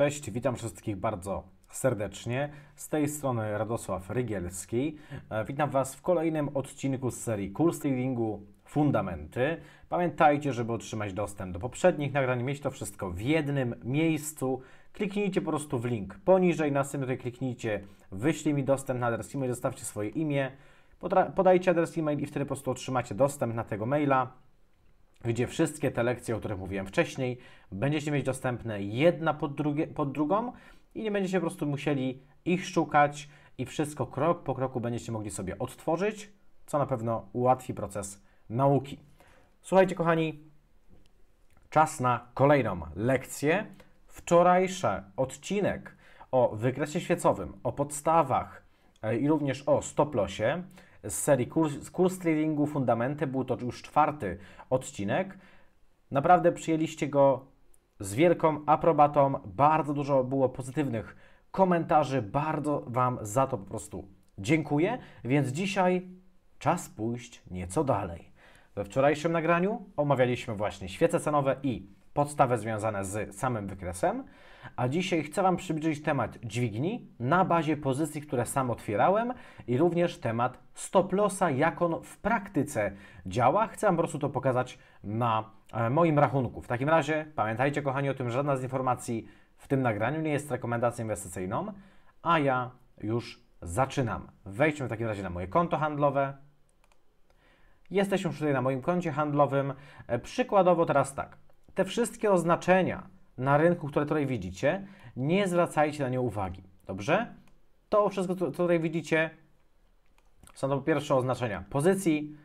Cześć, witam wszystkich bardzo serdecznie. Z tej strony Radosław Rygielski. E, witam Was w kolejnym odcinku z serii Kurs Tradingu Fundamenty. Pamiętajcie, żeby otrzymać dostęp do poprzednich nagrań, mieć to wszystko w jednym miejscu. Kliknijcie po prostu w link poniżej, następnie kliknijcie wyślij mi dostęp na adres e-mail, zostawcie swoje imię, podajcie adres e-mail i wtedy po prostu otrzymacie dostęp na tego maila gdzie wszystkie te lekcje, o których mówiłem wcześniej, będziecie mieć dostępne jedna pod, drugie, pod drugą i nie będziecie po prostu musieli ich szukać i wszystko krok po kroku będziecie mogli sobie odtworzyć, co na pewno ułatwi proces nauki. Słuchajcie, kochani, czas na kolejną lekcję. Wczorajszy odcinek o wykresie świecowym, o podstawach e, i również o stoplosie z serii kurs, kurs tradingu Fundamenty. Był to już czwarty odcinek. Naprawdę przyjęliście go z wielką aprobatą. Bardzo dużo było pozytywnych komentarzy. Bardzo Wam za to po prostu dziękuję. Więc dzisiaj czas pójść nieco dalej. We wczorajszym nagraniu omawialiśmy właśnie świece cenowe i podstawy związane z samym wykresem, a dzisiaj chcę Wam przybliżyć temat dźwigni na bazie pozycji, które sam otwierałem i również temat stop lossa, jak on w praktyce działa. Chcę Wam po prostu to pokazać na e, moim rachunku. W takim razie pamiętajcie kochani o tym, że żadna z informacji w tym nagraniu nie jest rekomendacją inwestycyjną, a ja już zaczynam. Wejdźmy w takim razie na moje konto handlowe. Jesteśmy już tutaj na moim koncie handlowym. E, przykładowo teraz tak te wszystkie oznaczenia na rynku, które tutaj widzicie, nie zwracajcie na nie uwagi. Dobrze? To wszystko, co tutaj widzicie, są to po pierwsze oznaczenia pozycji.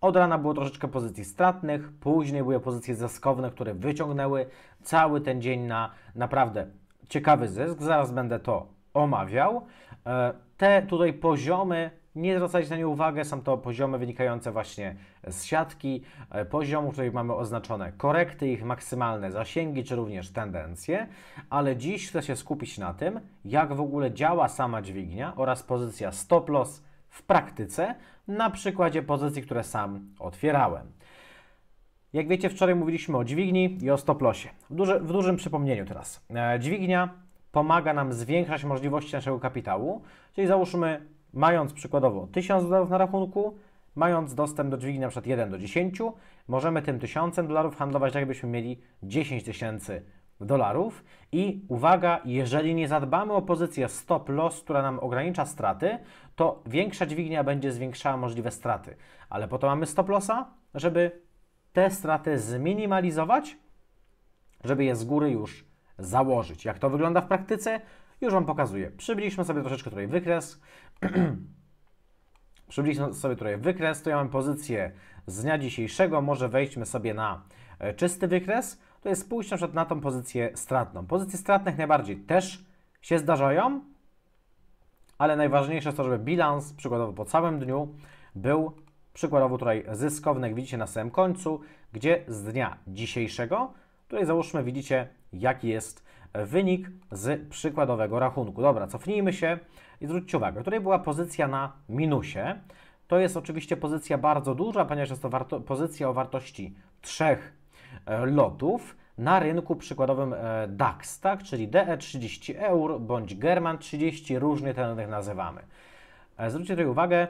Od rana było troszeczkę pozycji stratnych, później były pozycje zyskowne, które wyciągnęły cały ten dzień na naprawdę ciekawy zysk. Zaraz będę to omawiał. E, te tutaj poziomy nie zwracajcie na nie uwagę, są to poziomy wynikające właśnie z siatki, e, poziomu, tutaj mamy oznaczone korekty, ich maksymalne zasięgi, czy również tendencje, ale dziś chcę się skupić na tym, jak w ogóle działa sama dźwignia oraz pozycja stop loss w praktyce, na przykładzie pozycji, które sam otwierałem. Jak wiecie, wczoraj mówiliśmy o dźwigni i o stop W, duży, w dużym przypomnieniu teraz. E, dźwignia pomaga nam zwiększać możliwości naszego kapitału, czyli załóżmy mając przykładowo 1000 dolarów na rachunku, mając dostęp do dźwigni na przykład 1 do 10, możemy tym 1000 dolarów handlować, tak, jakbyśmy mieli 10 tysięcy dolarów. I uwaga, jeżeli nie zadbamy o pozycję stop loss, która nam ogranicza straty, to większa dźwignia będzie zwiększała możliwe straty. Ale po to mamy stop lossa, żeby te straty zminimalizować, żeby je z góry już założyć. Jak to wygląda w praktyce? Już Wam pokazuję. Przybliżmy sobie troszeczkę tutaj wykres. Przybliżmy sobie tutaj wykres. To ja mam pozycję z dnia dzisiejszego. Może wejdźmy sobie na e, czysty wykres. To jest spójrzmy na przykład na tą pozycję stratną. Pozycje stratne jak najbardziej też się zdarzają, ale najważniejsze jest to, żeby bilans przykładowo po całym dniu był przykładowo tutaj zyskowny, jak widzicie na samym końcu, gdzie z dnia dzisiejszego, tutaj załóżmy widzicie jaki jest wynik z przykładowego rachunku. Dobra, cofnijmy się i zwróćcie uwagę, tutaj była pozycja na minusie. To jest oczywiście pozycja bardzo duża, ponieważ jest to pozycja o wartości trzech e, lotów na rynku przykładowym e, DAX, tak? czyli DE 30 eur bądź German 30, różnie ten rynek nazywamy. E, zwróćcie tutaj uwagę,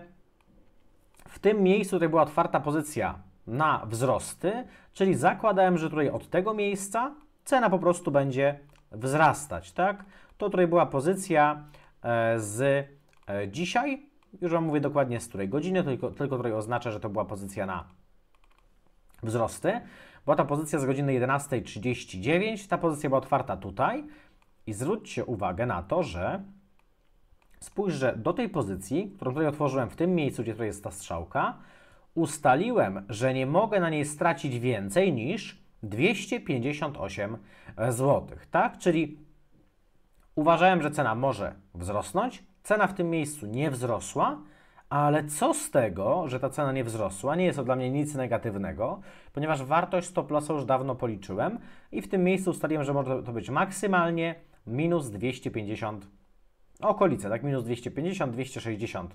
w tym miejscu tutaj była otwarta pozycja na wzrosty, czyli zakładałem, że tutaj od tego miejsca cena po prostu będzie wzrastać, tak? To tutaj była pozycja e, z e, dzisiaj, już Wam mówię dokładnie z której godziny, tylko, tylko tutaj oznacza, że to była pozycja na wzrosty. Była ta pozycja z godziny 11.39, ta pozycja była otwarta tutaj i zwróćcie uwagę na to, że że do tej pozycji, którą tutaj otworzyłem w tym miejscu, gdzie tutaj jest ta strzałka, ustaliłem, że nie mogę na niej stracić więcej niż 258 zł, tak? Czyli uważałem, że cena może wzrosnąć, cena w tym miejscu nie wzrosła, ale co z tego, że ta cena nie wzrosła? Nie jest to dla mnie nic negatywnego, ponieważ wartość stop lossa już dawno policzyłem i w tym miejscu ustaliłem, że może to być maksymalnie minus 250 okolice, tak minus 250-260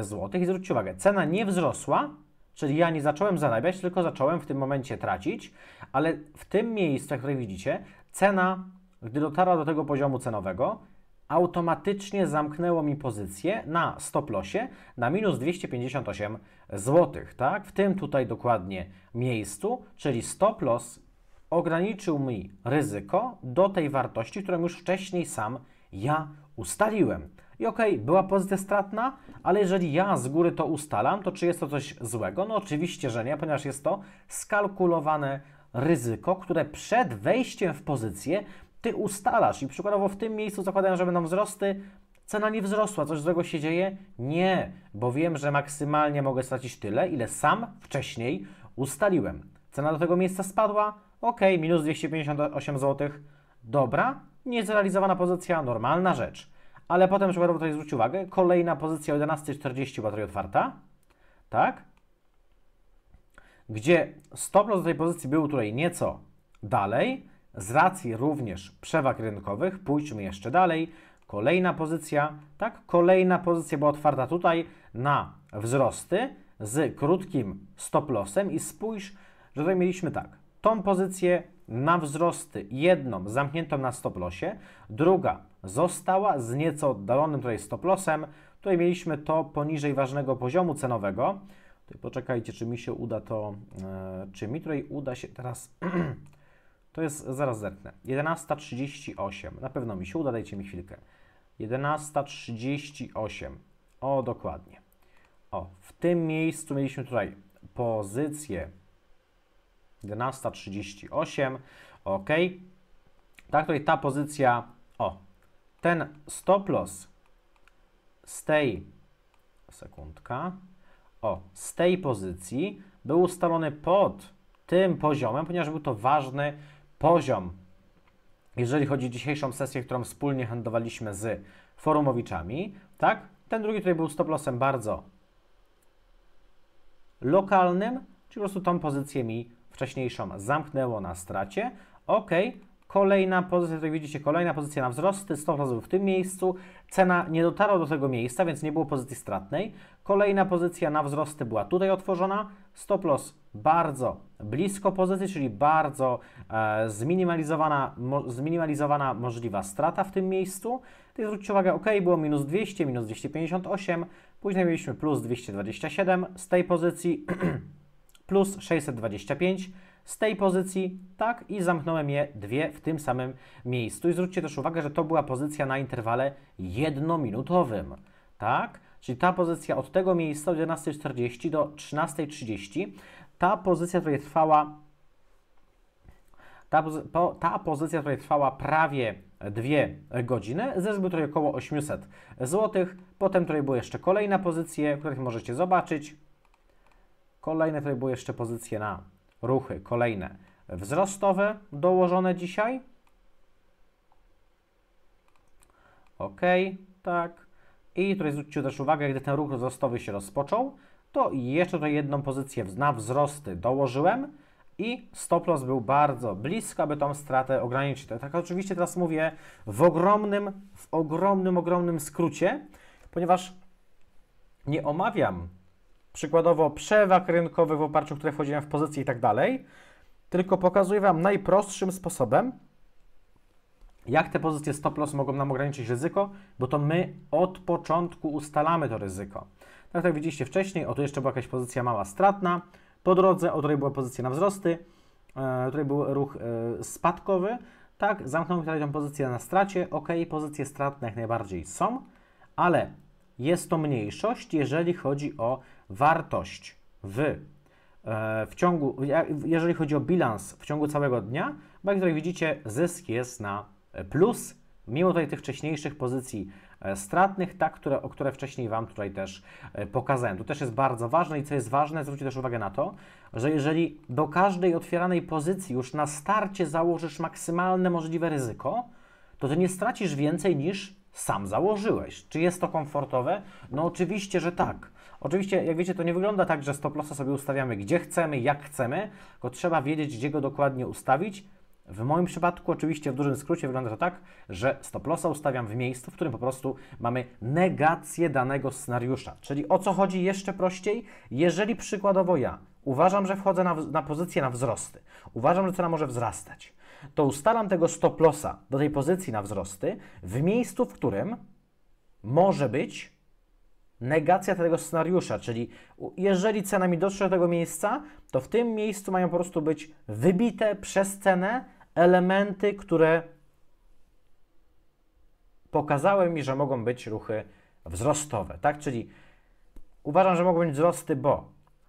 zł. I zwróćcie uwagę, cena nie wzrosła, Czyli ja nie zacząłem zarabiać, tylko zacząłem w tym momencie tracić, ale w tym miejscu, które widzicie, cena, gdy dotarła do tego poziomu cenowego, automatycznie zamknęło mi pozycję na stop losie na minus 258 zł, tak? W tym tutaj dokładnie miejscu, czyli stop loss ograniczył mi ryzyko do tej wartości, którą już wcześniej sam ja ustaliłem. I okej, okay, była pozycja stratna, ale jeżeli ja z góry to ustalam, to czy jest to coś złego? No oczywiście, że nie, ponieważ jest to skalkulowane ryzyko, które przed wejściem w pozycję ty ustalasz. I przykładowo w tym miejscu zakładają, że będą wzrosty, cena nie wzrosła, coś złego się dzieje? Nie, bo wiem, że maksymalnie mogę stracić tyle, ile sam wcześniej ustaliłem. Cena do tego miejsca spadła? Ok, minus 258 zł. Dobra, niezrealizowana pozycja, normalna rzecz. Ale potem, trzeba tutaj zwrócić uwagę, kolejna pozycja 11.40 była tutaj otwarta, tak? Gdzie stop loss do tej pozycji był tutaj nieco dalej, z racji również przewag rynkowych, pójdźmy jeszcze dalej, kolejna pozycja, tak? Kolejna pozycja była otwarta tutaj na wzrosty z krótkim stop lossem i spójrz, że tutaj mieliśmy tak, tą pozycję ma wzrosty. Jedną zamkniętą na stop lossie, druga została z nieco oddalonym tutaj stop lossem. Tutaj mieliśmy to poniżej ważnego poziomu cenowego. Tutaj poczekajcie, czy mi się uda to, e, czy mi tutaj uda się teraz, to jest, zaraz zerknę, 11.38, na pewno mi się uda, dajcie mi chwilkę. 11.38, o dokładnie. O, w tym miejscu mieliśmy tutaj pozycję 11.38, ok. Tak, tutaj ta pozycja, o, ten stop loss z tej, sekundka, o, z tej pozycji był ustalony pod tym poziomem, ponieważ był to ważny poziom, jeżeli chodzi o dzisiejszą sesję, którą wspólnie handlowaliśmy z forumowiczami, tak? Ten drugi tutaj był stop lossem bardzo lokalnym, czyli po prostu tą pozycję mi wcześniejszą zamknęło na stracie. OK, kolejna pozycja, jak widzicie, kolejna pozycja na wzrosty, stop był w tym miejscu. Cena nie dotarła do tego miejsca, więc nie było pozycji stratnej. Kolejna pozycja na wzrosty była tutaj otworzona. Stop loss bardzo blisko pozycji, czyli bardzo e, zminimalizowana, mo, zminimalizowana możliwa strata w tym miejscu. Tutaj zwróćcie uwagę, ok, było minus 200, minus 258, później mieliśmy plus 227 z tej pozycji. plus 625 z tej pozycji, tak, i zamknąłem je dwie w tym samym miejscu. I zwróćcie też uwagę, że to była pozycja na interwale jednominutowym, tak? Czyli ta pozycja od tego miejsca od 11.40 do 13.30, ta pozycja tutaj trwała ta, po, ta pozycja tutaj trwała prawie dwie godziny, zysk był tutaj około 800 zł. Potem tutaj były jeszcze kolejne pozycje, których możecie zobaczyć. Kolejne tutaj były jeszcze pozycje na ruchy, kolejne wzrostowe dołożone dzisiaj. Ok, tak. I tutaj zwróćcie też uwagę, gdy ten ruch wzrostowy się rozpoczął, to jeszcze tutaj jedną pozycję na wzrosty dołożyłem i stop loss był bardzo blisko, aby tą stratę ograniczyć. Tak oczywiście teraz mówię w ogromnym, w ogromnym, ogromnym skrócie, ponieważ nie omawiam przykładowo przewag rynkowych w oparciu o które wchodziłem w pozycję i tak dalej, tylko pokazuję Wam najprostszym sposobem, jak te pozycje stop loss mogą nam ograniczyć ryzyko, bo to my od początku ustalamy to ryzyko. Tak jak widzieliście wcześniej, O, tu jeszcze była jakaś pozycja mała stratna, po drodze, o której była pozycja na wzrosty, e, tutaj był ruch e, spadkowy, tak, zamknął tutaj tą pozycję na stracie, ok, pozycje stratne jak najbardziej są, ale jest to mniejszość, jeżeli chodzi o wartość w, e, w ciągu, jeżeli chodzi o bilans w ciągu całego dnia, bo jak tutaj widzicie, zysk jest na plus, mimo tutaj tych wcześniejszych pozycji e, stratnych, tak, które, o które wcześniej Wam tutaj też e, pokazałem. To też jest bardzo ważne i co jest ważne, zwróćcie też uwagę na to, że jeżeli do każdej otwieranej pozycji już na starcie założysz maksymalne możliwe ryzyko, to Ty nie stracisz więcej niż sam założyłeś. Czy jest to komfortowe? No oczywiście, że tak. Oczywiście, jak wiecie, to nie wygląda tak, że stop lossa sobie ustawiamy gdzie chcemy, jak chcemy, tylko trzeba wiedzieć, gdzie go dokładnie ustawić. W moim przypadku, oczywiście w dużym skrócie, wygląda to tak, że stop lossa ustawiam w miejscu, w którym po prostu mamy negację danego scenariusza. Czyli o co chodzi jeszcze prościej? Jeżeli przykładowo ja uważam, że wchodzę na, na pozycję na wzrosty, uważam, że cena może wzrastać, to ustalam tego stop lossa do tej pozycji na wzrosty w miejscu, w którym może być negacja tego scenariusza, czyli jeżeli cena mi dotrze do tego miejsca, to w tym miejscu mają po prostu być wybite przez cenę elementy, które pokazały mi, że mogą być ruchy wzrostowe, tak? Czyli uważam, że mogą być wzrosty, bo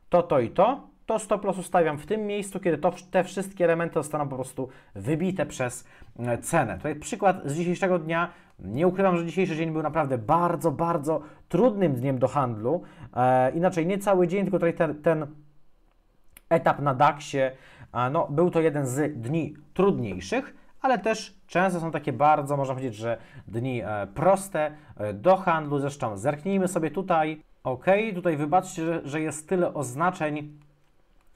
to, to i to, to stop loss ustawiam w tym miejscu, kiedy to, te wszystkie elementy zostaną po prostu wybite przez e, cenę. Tutaj przykład z dzisiejszego dnia. Nie ukrywam, że dzisiejszy dzień był naprawdę bardzo, bardzo trudnym dniem do handlu. E, inaczej nie cały dzień, tylko tutaj ten, ten etap na DAX-ie, no, był to jeden z dni trudniejszych, ale też często są takie bardzo, można powiedzieć, że dni e, proste e, do handlu. Zresztą zerknijmy sobie tutaj. Ok, tutaj wybaczcie, że, że jest tyle oznaczeń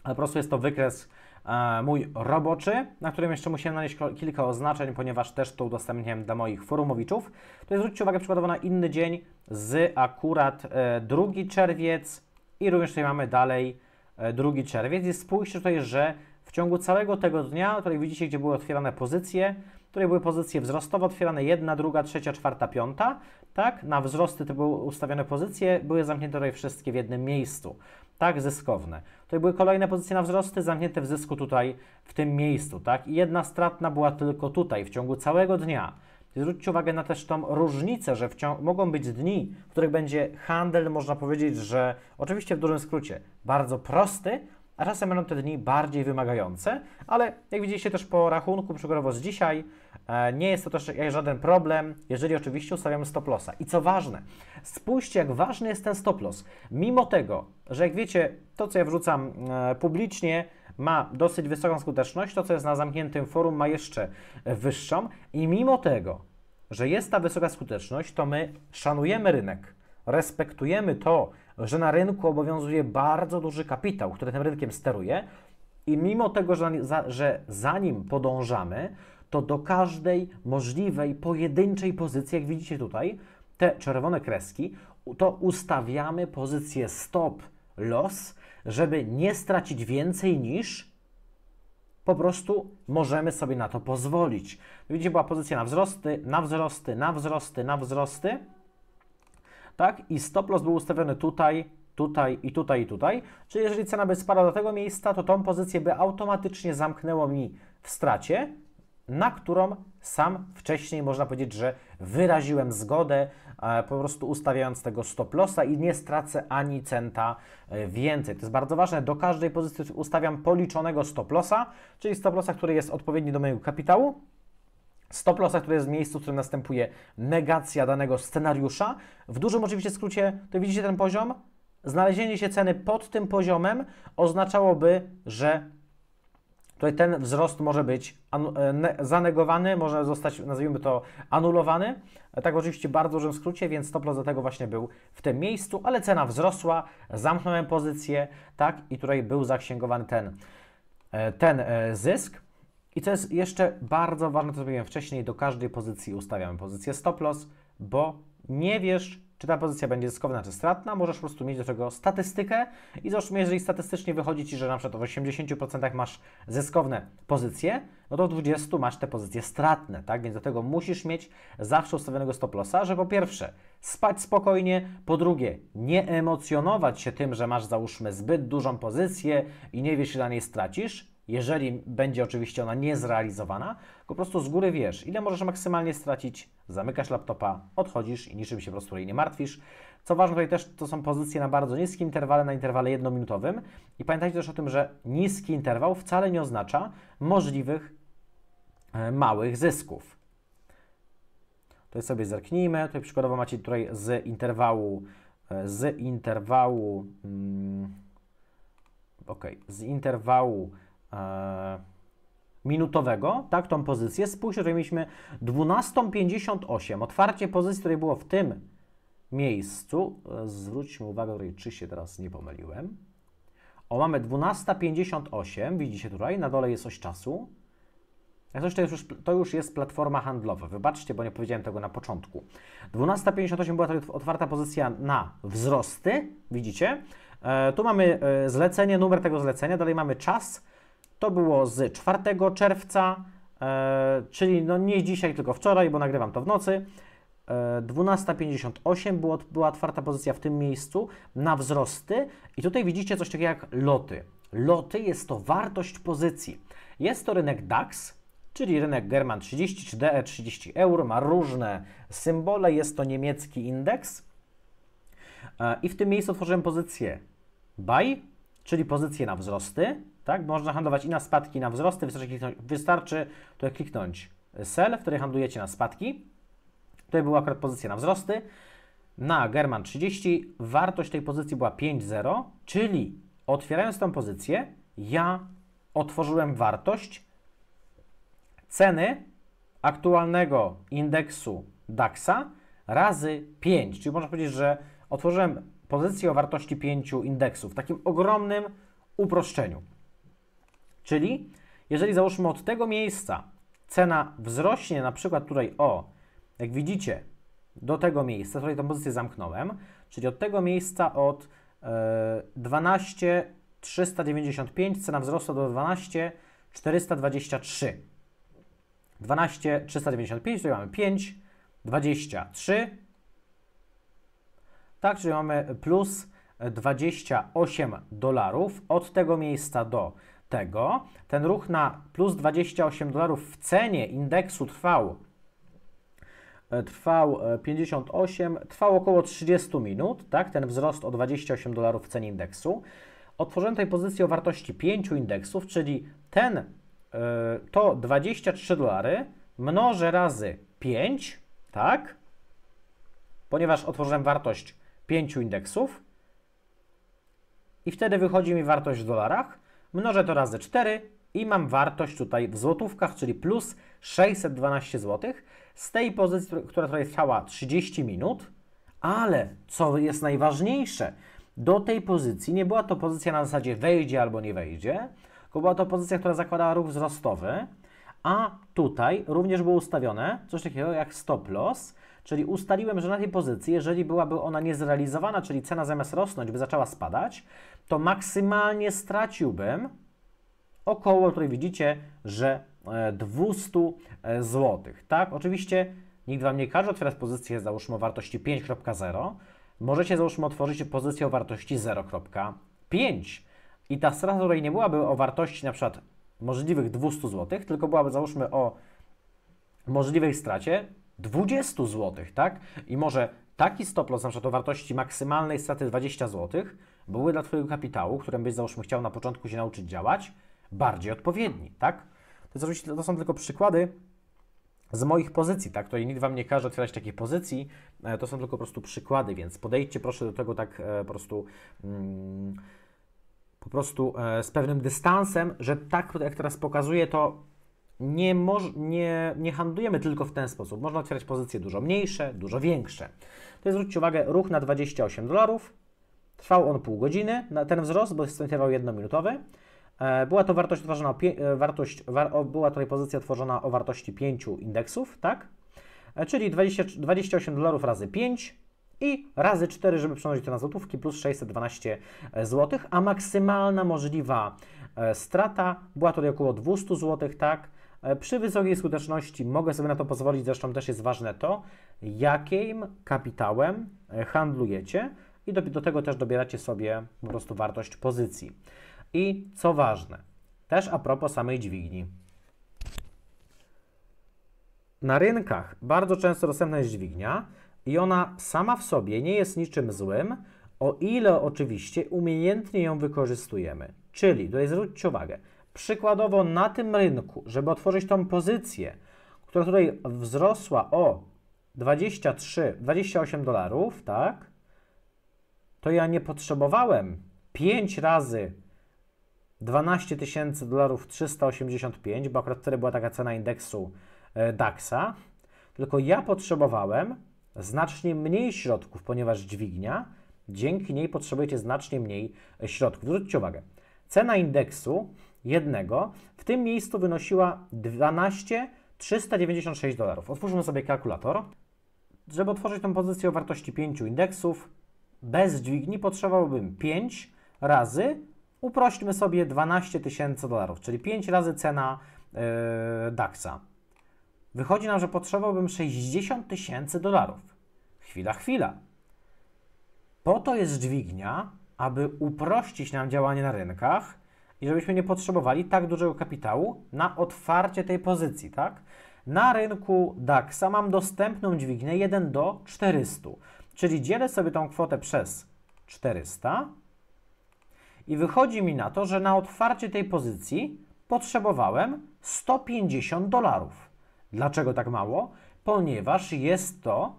po prostu jest to wykres e, mój roboczy, na którym jeszcze musiałem znaleźć kilka oznaczeń, ponieważ też to udostępniłem dla moich forumowiczów. jest zwróćcie uwagę przykładowo na inny dzień z akurat 2 e, czerwiec i również tutaj mamy dalej 2 e, czerwiec. I spójrzcie tutaj, że w ciągu całego tego dnia, tutaj widzicie, gdzie były otwierane pozycje, której były pozycje wzrostowe otwierane jedna, druga, trzecia, czwarta, piąta. Tak? Na wzrosty to były ustawione pozycje, były zamknięte tutaj wszystkie w jednym miejscu. Tak, zyskowne. Tutaj były kolejne pozycje na wzrosty, zamknięte w zysku tutaj, w tym miejscu, tak? I jedna stratna była tylko tutaj, w ciągu całego dnia. Zwróćcie uwagę na też tą różnicę, że mogą być dni, w których będzie handel, można powiedzieć, że oczywiście w dużym skrócie, bardzo prosty, a czasem będą te dni bardziej wymagające, ale jak widzieliście też po rachunku, przykładowo z dzisiaj, E, nie jest to też żaden problem, jeżeli oczywiście ustawiamy stop lossa. I co ważne, spójrzcie, jak ważny jest ten stop loss. Mimo tego, że jak wiecie, to co ja wrzucam e, publicznie ma dosyć wysoką skuteczność, to co jest na zamkniętym forum ma jeszcze wyższą i mimo tego, że jest ta wysoka skuteczność, to my szanujemy rynek, respektujemy to, że na rynku obowiązuje bardzo duży kapitał, który tym rynkiem steruje i mimo tego, że za, że za nim podążamy, to do każdej możliwej pojedynczej pozycji, jak widzicie tutaj, te czerwone kreski, to ustawiamy pozycję stop loss, żeby nie stracić więcej niż po prostu możemy sobie na to pozwolić. Widzicie, była pozycja na wzrosty, na wzrosty, na wzrosty, na wzrosty. Tak? I stop loss był ustawiony tutaj, tutaj i tutaj i tutaj. Czyli jeżeli cena by spadła do tego miejsca, to tą pozycję by automatycznie zamknęło mi w stracie na którą sam wcześniej można powiedzieć, że wyraziłem zgodę, e, po prostu ustawiając tego stop lossa i nie stracę ani centa e, więcej. To jest bardzo ważne. Do każdej pozycji ustawiam policzonego stop lossa, czyli stop lossa, który jest odpowiedni do mojego kapitału. Stop lossa, który jest w miejscu, w którym następuje negacja danego scenariusza. W dużym oczywiście skrócie, to widzicie ten poziom? Znalezienie się ceny pod tym poziomem oznaczałoby, że tutaj ten wzrost może być e, zanegowany, może zostać, nazwijmy to, anulowany. Tak oczywiście bardzo dużym skrócie, więc stop loss do tego właśnie był w tym miejscu, ale cena wzrosła, zamknąłem pozycję, tak, i tutaj był zaksięgowany ten, e, ten e, zysk. I co jest jeszcze bardzo ważne, to co wcześniej, do każdej pozycji ustawiamy pozycję stop loss, bo nie wiesz, czy ta pozycja będzie zyskowna, czy stratna, możesz po prostu mieć do tego statystykę i zresztą, jeżeli statystycznie wychodzi Ci, że na przykład w 80% masz zyskowne pozycje, no to w 20 masz te pozycje stratne, tak? Więc do tego musisz mieć zawsze ustawionego stop lossa, że po pierwsze spać spokojnie, po drugie nie emocjonować się tym, że masz załóżmy zbyt dużą pozycję i nie wiesz ile na niej stracisz, jeżeli będzie oczywiście ona niezrealizowana, po prostu z góry wiesz, ile możesz maksymalnie stracić, zamykasz laptopa, odchodzisz i niczym się po prostu jej nie martwisz. Co ważne tutaj też, to są pozycje na bardzo niskim interwale, na interwale jednominutowym. I pamiętajcie też o tym, że niski interwał wcale nie oznacza możliwych e, małych zysków. Tutaj sobie zerknijmy, tutaj przykładowo macie tutaj z interwału, e, z interwału, mm, ok, z interwału E, minutowego, tak, tą pozycję. Spójrzcie, że mieliśmy 12.58. Otwarcie pozycji, której było w tym miejscu. E, zwróćmy uwagę, tutaj czy się teraz nie pomyliłem. O, mamy 12.58, widzicie tutaj, na dole jest oś czasu. Jak coś, to już, to już jest platforma handlowa. Wybaczcie, bo nie powiedziałem tego na początku. 12.58 była to otwarta pozycja na wzrosty, widzicie. E, tu mamy e, zlecenie, numer tego zlecenia, dalej mamy czas, to było z 4 czerwca, e, czyli no nie dzisiaj, tylko wczoraj, bo nagrywam to w nocy. E, 12.58 było, była czwarta pozycja w tym miejscu na wzrosty i tutaj widzicie coś takiego jak loty. Loty jest to wartość pozycji. Jest to rynek DAX, czyli rynek German 30 czy DE 30 euro, ma różne symbole, jest to niemiecki indeks. E, I w tym miejscu otworzyłem pozycję buy, czyli pozycję na wzrosty. Tak? Można handlować i na spadki, i na wzrosty. Wystarczy, kliknąć, wystarczy tutaj kliknąć e, sell, w której handlujecie na spadki. Tutaj była akurat pozycja na wzrosty. Na German 30 wartość tej pozycji była 5,0, czyli otwierając tą pozycję, ja otworzyłem wartość ceny aktualnego indeksu Daxa razy 5. Czyli można powiedzieć, że otworzyłem pozycję o wartości 5 indeksów w takim ogromnym uproszczeniu. Czyli jeżeli załóżmy od tego miejsca cena wzrośnie na przykład tutaj o, jak widzicie, do tego miejsca, tutaj tą pozycję zamknąłem, czyli od tego miejsca od yy, 12 395 cena wzrosła do 12 423. 12 395, tutaj mamy 5 23. Tak, czyli mamy plus 28 dolarów od tego miejsca do tego ten ruch na plus 28 dolarów w cenie indeksu trwał e, trwał 58, e, trwał około 30 minut, tak, ten wzrost o 28 dolarów w cenie indeksu. Otworzyłem tej pozycji o wartości 5 indeksów, czyli ten, e, to 23 dolary mnożę razy 5, tak, ponieważ otworzyłem wartość 5 indeksów i wtedy wychodzi mi wartość w dolarach Mnożę to razy 4 i mam wartość tutaj w złotówkach, czyli plus 612 zł. Z tej pozycji, która tutaj trwała 30 minut, ale co jest najważniejsze, do tej pozycji nie była to pozycja na zasadzie wejdzie albo nie wejdzie, tylko była to pozycja, która zakładała ruch wzrostowy, a tutaj również było ustawione coś takiego jak stop loss, czyli ustaliłem, że na tej pozycji, jeżeli byłaby ona niezrealizowana, czyli cena zamiast rosnąć by zaczęła spadać, to maksymalnie straciłbym około, tutaj widzicie, że 200 e, e, zł. Tak, oczywiście nikt Wam nie każe otwierać pozycję, załóżmy, o wartości 5.0. Możecie, załóżmy, otworzyć pozycję o wartości 0.5. I ta strata, której nie byłaby o wartości na przykład możliwych 200 zł, tylko byłaby, załóżmy, o możliwej stracie 20 zł, tak? I może taki stop loss, na przykład o wartości maksymalnej straty 20 zł, były dla Twojego kapitału, którym byś załóżmy chciał na początku się nauczyć działać, bardziej odpowiedni, tak? To, jest to są tylko przykłady z moich pozycji, tak? To nikt Wam nie każe otwierać takich pozycji, e, to są tylko po prostu przykłady, więc podejdźcie proszę do tego tak e, po prostu... Mm, po prostu e, z pewnym dystansem, że tak jak teraz pokazuję, to nie, moż, nie, nie handlujemy tylko w ten sposób. Można otwierać pozycje dużo mniejsze, dużo większe. To jest zwróćcie uwagę, ruch na 28 dolarów, Trwał on pół godziny, ten wzrost, bo jest to interwał jednominutowy. E, była to wartość tworzona o, e, wartość, war, o, była tutaj pozycja tworzona o wartości 5 indeksów, tak? E, czyli 20, 28 dolarów razy 5 i razy 4, żeby przenosić to na złotówki, plus 612 zł, a maksymalna możliwa strata była tutaj około 200 zł, tak? Przy wysokiej skuteczności mogę sobie na to pozwolić, zresztą też jest ważne to, jakim kapitałem handlujecie, i do, do tego też dobieracie sobie po prostu wartość pozycji. I co ważne, też a propos samej dźwigni. Na rynkach bardzo często dostępna jest dźwignia i ona sama w sobie nie jest niczym złym, o ile oczywiście umiejętnie ją wykorzystujemy. Czyli, tutaj zwróćcie uwagę, przykładowo na tym rynku, żeby otworzyć tą pozycję, która tutaj wzrosła o 23, 28 dolarów, tak? to ja nie potrzebowałem 5 razy 12 tysięcy dolarów 385, bo akurat wtedy była taka cena indeksu e, DAXa, tylko ja potrzebowałem znacznie mniej środków, ponieważ dźwignia, dzięki niej potrzebujecie znacznie mniej e, środków. Zwróćcie uwagę, cena indeksu jednego w tym miejscu wynosiła 12 396 dolarów. Otwórzmy sobie kalkulator. Żeby otworzyć tę pozycję o wartości 5 indeksów, bez dźwigni potrzebowałbym 5 razy, uprośćmy sobie 12 tysięcy dolarów, czyli 5 razy cena yy, e, DAX-a. Wychodzi nam, że potrzebowałbym 60 tysięcy dolarów. Chwila, chwila. Po to jest dźwignia, aby uprościć nam działanie na rynkach i żebyśmy nie potrzebowali tak dużego kapitału na otwarcie tej pozycji, tak? Na rynku DAX-a mam dostępną dźwignię 1 do 400. Czyli dzielę sobie tą kwotę przez 400 i wychodzi mi na to, że na otwarcie tej pozycji potrzebowałem 150 dolarów. Dlaczego tak mało? Ponieważ jest to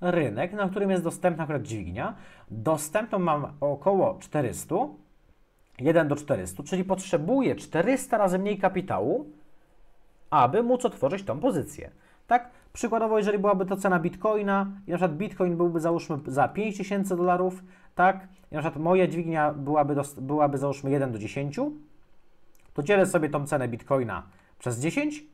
rynek, na którym jest dostępna akurat dźwignia. Dostępną mam około 400, 1 do 400, czyli potrzebuję 400 razy mniej kapitału, aby móc otworzyć tą pozycję tak? Przykładowo, jeżeli byłaby to cena bitcoina i na przykład bitcoin byłby załóżmy za 5000 dolarów, tak? I na przykład moja dźwignia byłaby, do, byłaby załóżmy 1 do 10, to dzielę sobie tą cenę bitcoina przez 10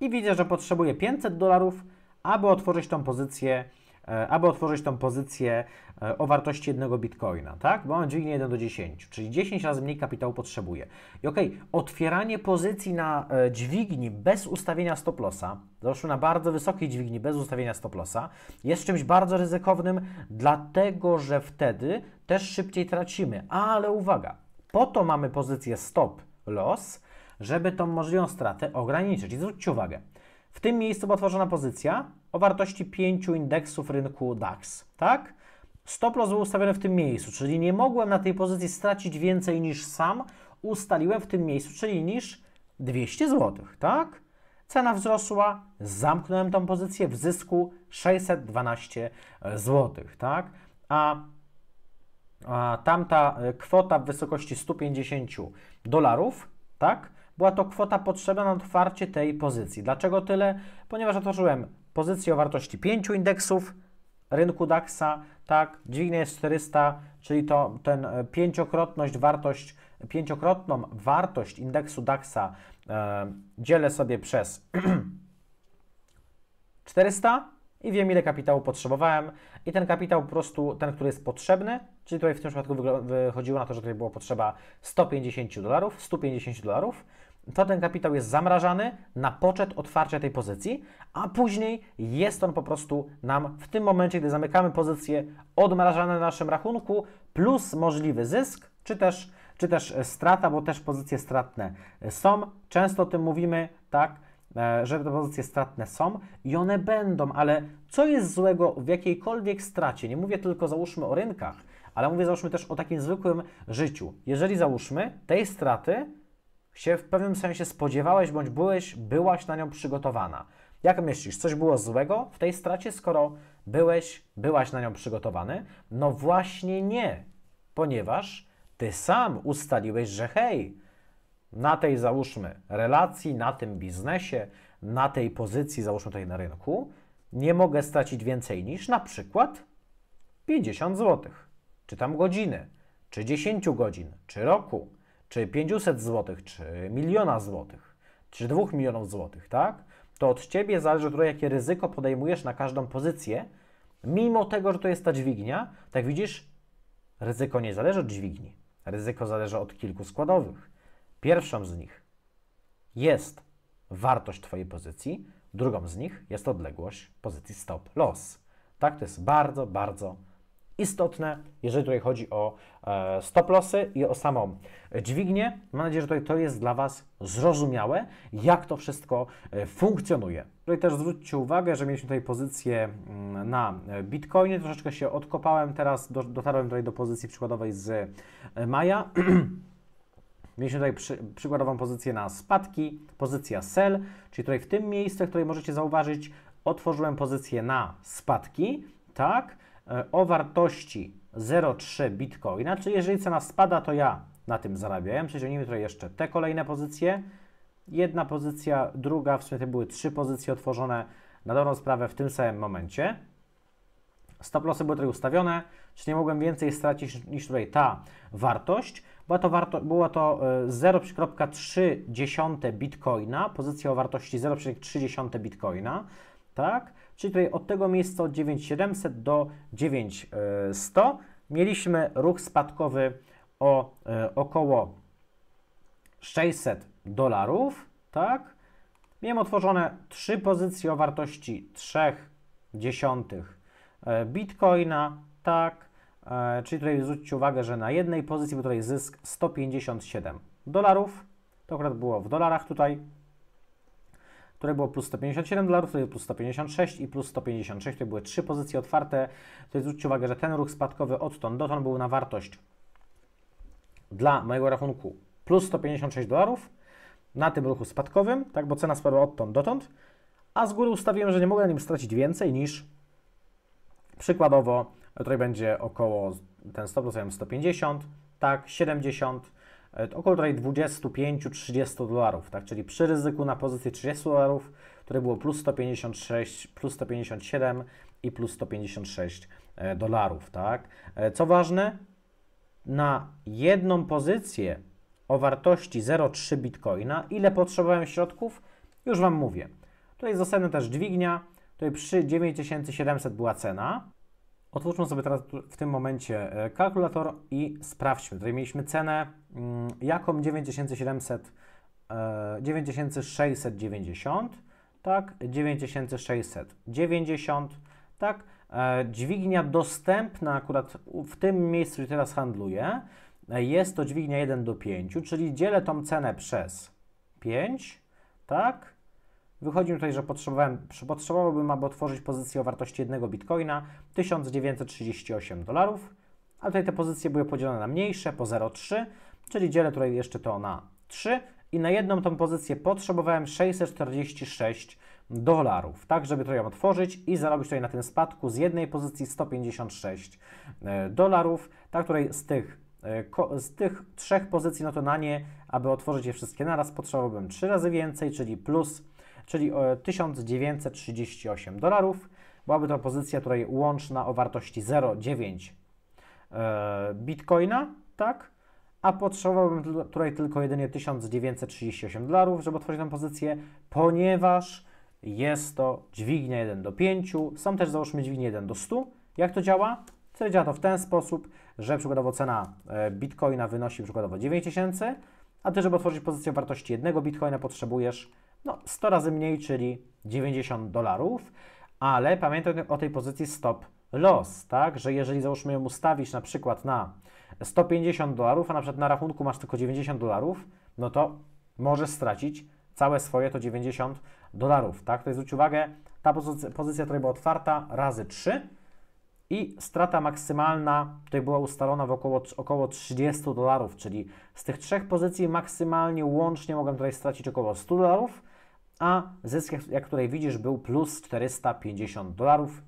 i widzę, że potrzebuję 500 dolarów, aby otworzyć tą pozycję, e, aby otworzyć tą pozycję E, o wartości jednego bitcoina, tak? Bo mam dźwignie 1 do 10, czyli 10 razy mniej kapitału potrzebuje. I okej, okay, otwieranie pozycji na e, dźwigni bez ustawienia stop lossa, zresztą na bardzo wysokiej dźwigni bez ustawienia stop lossa, jest czymś bardzo ryzykownym, dlatego że wtedy też szybciej tracimy. Ale uwaga, po to mamy pozycję stop loss, żeby tą możliwą stratę ograniczyć. I zwróćcie uwagę, w tym miejscu była tworzona pozycja o wartości 5 indeksów rynku DAX, tak? Stop loss był ustawiony w tym miejscu, czyli nie mogłem na tej pozycji stracić więcej niż sam ustaliłem w tym miejscu, czyli niż 200 zł, tak? Cena wzrosła, zamknąłem tą pozycję w zysku 612 zł, tak? A, a tamta e, kwota w wysokości 150 dolarów, tak? Była to kwota potrzebna na otwarcie tej pozycji. Dlaczego tyle? Ponieważ otworzyłem pozycję o wartości 5 indeksów, rynku DAXa, tak, dźwignia jest 400, czyli to ten e, pięciokrotność wartość, pięciokrotną wartość indeksu DAXa e, dzielę sobie przez 400 i wiem ile kapitału potrzebowałem i ten kapitał po prostu, ten, który jest potrzebny, czyli tutaj w tym przypadku wychodziło na to, że tutaj była potrzeba 150 dolarów, 150 dolarów, to ten kapitał jest zamrażany na poczet otwarcia tej pozycji, a później jest on po prostu nam w tym momencie, gdy zamykamy pozycję, odmrażany na naszym rachunku, plus możliwy zysk, czy też, czy też e, strata, bo też pozycje stratne e, są. Często o tym mówimy, tak, e, że te pozycje stratne są i one będą, ale co jest złego w jakiejkolwiek stracie? Nie mówię tylko załóżmy o rynkach, ale mówię załóżmy też o takim zwykłym życiu. Jeżeli załóżmy tej straty się w pewnym sensie spodziewałeś bądź byłeś, byłaś na nią przygotowana. Jak myślisz, coś było złego w tej stracie, skoro byłeś, byłaś na nią przygotowany? No właśnie nie, ponieważ ty sam ustaliłeś, że hej, na tej załóżmy relacji, na tym biznesie, na tej pozycji, załóżmy tutaj na rynku, nie mogę stracić więcej niż na przykład 50 zł, czy tam godziny, czy 10 godzin, czy roku czy 500 zł, czy miliona złotych, czy 2 milionów złotych, tak? To od Ciebie zależy, które jakie ryzyko podejmujesz na każdą pozycję, mimo tego, że to jest ta dźwignia. Tak widzisz, ryzyko nie zależy od dźwigni. Ryzyko zależy od kilku składowych. Pierwszą z nich jest wartość Twojej pozycji, drugą z nich jest odległość pozycji stop loss. Tak, to jest bardzo, bardzo istotne, jeżeli tutaj chodzi o e, stop lossy i o samą dźwignię. Mam nadzieję, że tutaj to jest dla Was zrozumiałe, jak to wszystko e, funkcjonuje. Tutaj też zwróćcie uwagę, że mieliśmy tutaj pozycję mm, na Bitcoinie, troszeczkę się odkopałem, teraz dotarłem tutaj do pozycji przykładowej z e, maja. Mieliśmy tutaj przy, przykładową pozycję na spadki, pozycja sell, czyli tutaj w tym miejscu, w której możecie zauważyć, otworzyłem pozycję na spadki, tak, o wartości 0,3 bitcoina, czyli jeżeli cena spada, to ja na tym zarabiałem. Przeciągnijmy tutaj jeszcze te kolejne pozycje. Jedna pozycja, druga, w sumie to były trzy pozycje otworzone na dobrą sprawę w tym samym momencie. Stop lossy były tutaj ustawione, czyli nie mogłem więcej stracić niż tutaj ta wartość. Była to, warto, było to 0,3 e, bitcoina, pozycja o wartości 0,3 bitcoina, tak? czyli tutaj od tego miejsca od 9700 do 9100 mieliśmy ruch spadkowy o e, około 600 dolarów, tak? Miałem otworzone trzy pozycje o wartości 3 dziesiątych e, bitcoina, tak? E, czyli tutaj zwróćcie uwagę, że na jednej pozycji był tutaj zysk 157 dolarów, to akurat było w dolarach tutaj, które było plus 157 dolarów, tutaj plus 156 i plus 156, to były trzy pozycje otwarte. Tutaj zwróćcie uwagę, że ten ruch spadkowy odtąd dotąd był na wartość dla mojego rachunku plus 156 dolarów na tym ruchu spadkowym, tak, bo cena spadła odtąd dotąd, a z góry ustawiłem, że nie mogę na nim stracić więcej niż przykładowo, tutaj będzie około, ten stop rozumiem 150, tak, 70, E, około 25-30 dolarów, tak? Czyli przy ryzyku na pozycji 30 dolarów, które było plus 156, plus 157 i plus 156 e, dolarów, tak? E, co ważne, na jedną pozycję o wartości 0,3 bitcoina, ile potrzebowałem środków? Już Wam mówię. Tutaj jest dostępna też dźwignia, tutaj przy 9700 była cena, Otwórzmy sobie teraz w tym momencie e, kalkulator i sprawdźmy. Tutaj mieliśmy cenę mm, jaką 9700, 9690, e, tak, 9690, tak. E, dźwignia dostępna akurat w tym miejscu, gdzie teraz handluję, jest to dźwignia 1 do 5, czyli dzielę tą cenę przez 5, tak, Wychodzi mi tutaj, że potrzebowałbym, aby otworzyć pozycję o wartości jednego bitcoina 1938 dolarów, ale tutaj te pozycje były podzielone na mniejsze po 0,3, czyli dzielę tutaj jeszcze to na 3 i na jedną tą pozycję potrzebowałem 646 dolarów, tak żeby to ją otworzyć i zarobić tutaj na tym spadku z jednej pozycji 156 e, dolarów, tak której z tych e, z tych trzech pozycji, no to na nie, aby otworzyć je wszystkie naraz, potrzebowałbym 3 razy więcej, czyli plus czyli 1938 e, dolarów. Byłaby to pozycja, której łączna o wartości 0,9 e, bitcoina, tak? A potrzebowałbym tutaj tylko jedynie 1938 dolarów, żeby otworzyć tę pozycję, ponieważ jest to dźwignia 1 do 5. Są też załóżmy dźwignię 1 do 100. Jak to działa? Czyli działa to w ten sposób, że przykładowo cena e, bitcoina wynosi przykładowo 9000, a ty, żeby otworzyć pozycję wartości jednego bitcoina, potrzebujesz no, 100 razy mniej, czyli 90 dolarów, ale pamiętaj o tej pozycji stop loss, tak, że jeżeli załóżmy ją ustawić na przykład na 150 dolarów, a na przykład na rachunku masz tylko 90 dolarów, no to możesz stracić całe swoje to 90 dolarów, tak, tutaj zwróć uwagę, ta pozycja, pozycja tutaj była otwarta razy 3 i strata maksymalna tutaj była ustalona w około, około 30 dolarów, czyli z tych trzech pozycji maksymalnie łącznie mogłem tutaj stracić około 100 dolarów, a zysk, jak tutaj widzisz, był plus 450 dolarów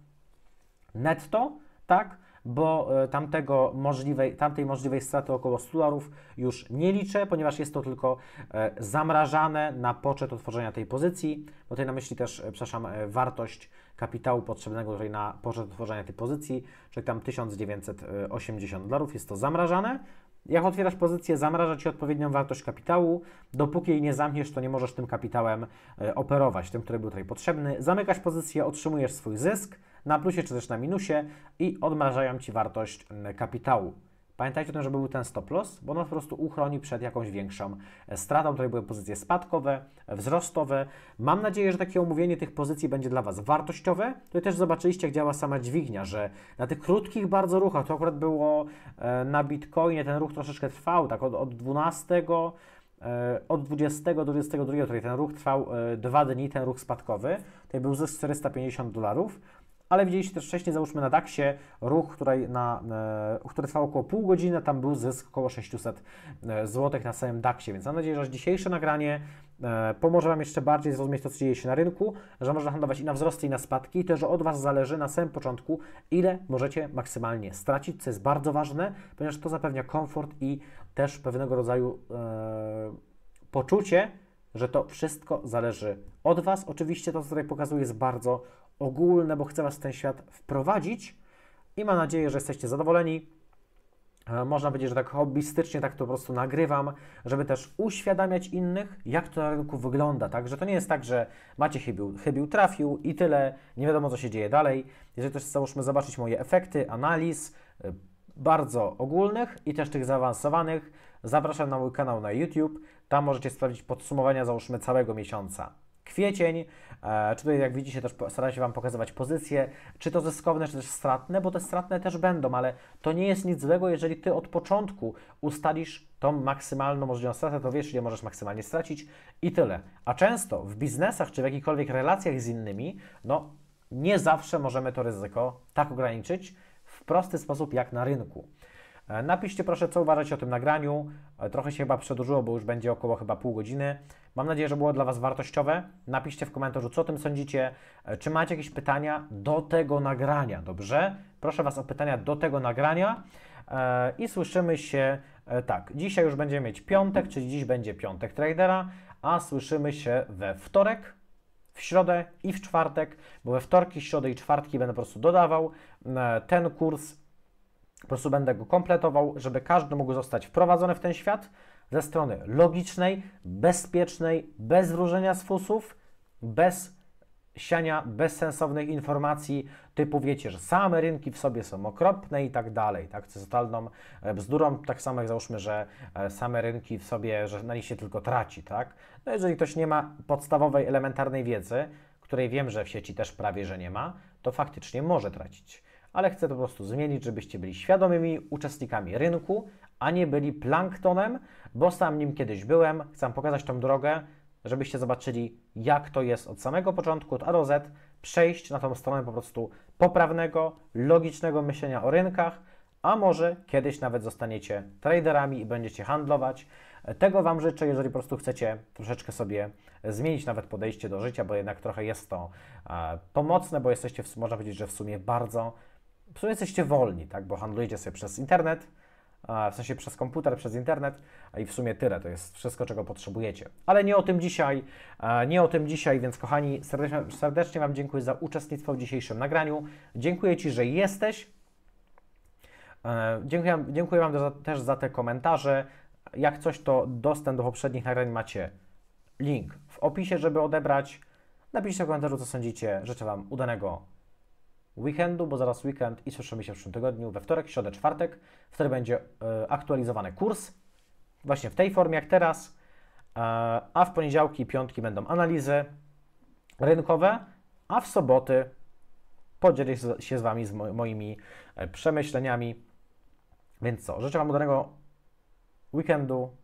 netto, tak? Bo e, tamtego możliwej, tamtej możliwej straty około 100 dolarów już nie liczę, ponieważ jest to tylko e, zamrażane na poczet otworzenia tej pozycji. Bo tutaj na myśli też, e, przepraszam, wartość kapitału potrzebnego tutaj na poczet otworzenia tej pozycji, czyli tam 1980 dolarów jest to zamrażane. Jak otwierasz pozycję, zamraża Ci odpowiednią wartość kapitału. Dopóki jej nie zamkniesz, to nie możesz tym kapitałem e, operować, tym, który był tutaj potrzebny. Zamykasz pozycję, otrzymujesz swój zysk na plusie czy też na minusie i odmrażają Ci wartość kapitału. Pamiętajcie o tym, żeby był ten stop loss, bo on po prostu uchroni przed jakąś większą e, stratą. Tutaj były pozycje spadkowe, wzrostowe. Mam nadzieję, że takie omówienie tych pozycji będzie dla Was wartościowe. Tutaj no też zobaczyliście, jak działa sama dźwignia, że na tych krótkich bardzo ruchach, to akurat było e, na Bitcoinie, ten ruch troszeczkę trwał, tak od, od 12 e, od 20 do 22, tutaj ten ruch trwał 2 dni, ten ruch spadkowy, tutaj był zysk 450 dolarów ale widzieliście też wcześniej, załóżmy na DAX-ie, ruch, który, na, e, który trwał około pół godziny, tam był zysk około 600 e, zł na samym DAX-ie, więc mam nadzieję, że dzisiejsze nagranie e, pomoże Wam jeszcze bardziej zrozumieć to, co dzieje się na rynku, że można handlować i na wzrosty, i na spadki, i też od Was zależy na samym początku, ile możecie maksymalnie stracić, co jest bardzo ważne, ponieważ to zapewnia komfort i też pewnego rodzaju e, poczucie, że to wszystko zależy od Was. Oczywiście to, co tutaj pokazuję, jest bardzo ogólne, bo chcę Was w ten świat wprowadzić i mam nadzieję, że jesteście zadowoleni. E, można powiedzieć, że tak hobbystycznie tak to po prostu nagrywam, żeby też uświadamiać innych, jak to na rynku wygląda, tak? Że to nie jest tak, że macie chybił, chybił trafił i tyle, nie wiadomo co się dzieje dalej. Jeżeli też załóżmy zobaczyć moje efekty, analiz, e, bardzo ogólnych i też tych zaawansowanych, zapraszam na mój kanał na YouTube. Tam możecie sprawdzić podsumowania, załóżmy, całego miesiąca kwiecień. E, czy tutaj, jak widzicie, też staraj się Wam pokazywać pozycje, czy to zyskowne, czy też stratne, bo te stratne też będą, ale to nie jest nic złego, jeżeli Ty od początku ustalisz tą maksymalną możliwą stratę, to wiesz, ile możesz maksymalnie stracić i tyle. A często w biznesach, czy w jakichkolwiek relacjach z innymi, no nie zawsze możemy to ryzyko tak ograniczyć w prosty sposób jak na rynku. E, napiszcie proszę, co uważacie o tym nagraniu. E, trochę się chyba przedłużyło, bo już będzie około chyba pół godziny. Mam nadzieję, że było dla Was wartościowe. Napiszcie w komentarzu, co o tym sądzicie. E, czy macie jakieś pytania do tego nagrania, dobrze? Proszę Was o pytania do tego nagrania. I słyszymy się, tak, dzisiaj już będziemy mieć piątek, czyli dziś będzie piątek tradera, a słyszymy się we wtorek, w środę i w czwartek, bo we wtorki, środę i czwartki będę po prostu dodawał ten kurs po prostu będę go kompletował, żeby każdy mógł zostać wprowadzony w ten świat ze strony logicznej, bezpiecznej, bez wróżenia z fusów, bez siania bezsensownych informacji typu wiecie, że same rynki w sobie są okropne i tak dalej, tak, to jest totalną e, bzdurą, tak samo jak załóżmy, że e, same rynki w sobie, że na nich się tylko traci, tak. No jeżeli ktoś nie ma podstawowej, elementarnej wiedzy, której wiem, że w sieci też prawie, że nie ma, to faktycznie może tracić ale chcę to po prostu zmienić, żebyście byli świadomymi uczestnikami rynku, a nie byli planktonem, bo sam nim kiedyś byłem. Chcę pokazać tą drogę, żebyście zobaczyli, jak to jest od samego początku, od A do Z, przejść na tą stronę po prostu poprawnego, logicznego myślenia o rynkach, a może kiedyś nawet zostaniecie traderami i będziecie handlować. Tego Wam życzę, jeżeli po prostu chcecie troszeczkę sobie zmienić nawet podejście do życia, bo jednak trochę jest to e, pomocne, bo jesteście, można powiedzieć, że w sumie bardzo w sumie jesteście wolni, tak? Bo handlujecie sobie przez internet, w sensie przez komputer, przez internet i w sumie tyle. To jest wszystko, czego potrzebujecie. Ale nie o tym dzisiaj, nie o tym dzisiaj, więc kochani, serdecznie, serdecznie Wam dziękuję za uczestnictwo w dzisiejszym nagraniu. Dziękuję Ci, że jesteś. E, dziękuję, dziękuję Wam też za te komentarze. Jak coś, to dostęp do poprzednich nagrań macie link w opisie, żeby odebrać. Napiszcie w komentarzu, co sądzicie. Życzę Wam udanego weekendu, bo zaraz weekend i słyszymy się w przyszłym tygodniu, we wtorek, środę, czwartek. Wtedy będzie y, aktualizowany kurs, właśnie w tej formie jak teraz, y, a w poniedziałki i piątki będą analizy rynkowe, a w soboty podzielę się z Wami z moimi e, przemyśleniami. Więc co, życzę Wam udanego weekendu.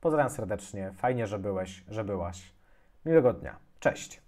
Pozdrawiam serdecznie, fajnie, że byłeś, że byłaś. Miłego dnia. Cześć.